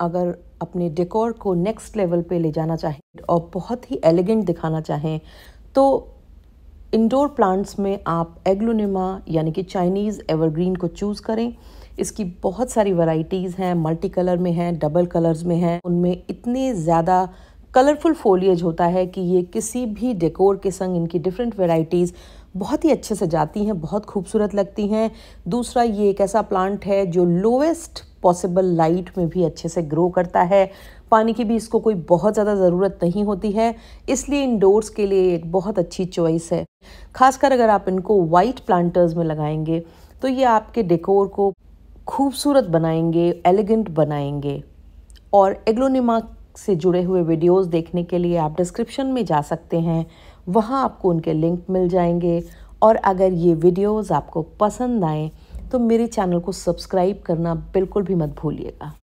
अगर अपने डेकोर को नेक्स्ट लेवल पे ले जाना चाहें और बहुत ही एलिगेंट दिखाना चाहें तो इंडोर प्लांट्स में आप एग्लोनिमा यानी कि चाइनीज़ एवरग्रीन को चूज़ करें इसकी बहुत सारी वैरायटीज़ हैं मल्टी कलर में हैं डबल कलर्स में हैं उनमें इतने ज़्यादा कलरफुल फोलियज होता है कि ये किसी भी डेकोर के संग इनकी डिफरेंट वेराइटीज़ बहुत ही अच्छे से जाती हैं बहुत खूबसूरत लगती हैं दूसरा ये एक ऐसा प्लांट है जो लोएस्ट पॉसिबल लाइट में भी अच्छे से ग्रो करता है पानी की भी इसको कोई बहुत ज़्यादा ज़रूरत नहीं होती है इसलिए इंडोर्स के लिए एक बहुत अच्छी चॉइस है खासकर अगर आप इनको वाइट प्लांटर्स में लगाएंगे तो ये आपके डेकोर को खूबसूरत बनाएंगे एलिगेंट बनाएंगे और एग्लोनिमा से जुड़े हुए वीडियोस देखने के लिए आप डिस्क्रिप्शन में जा सकते हैं वहाँ आपको उनके लिंक मिल जाएंगे और अगर ये वीडियोस आपको पसंद आएँ तो मेरे चैनल को सब्सक्राइब करना बिल्कुल भी मत भूलिएगा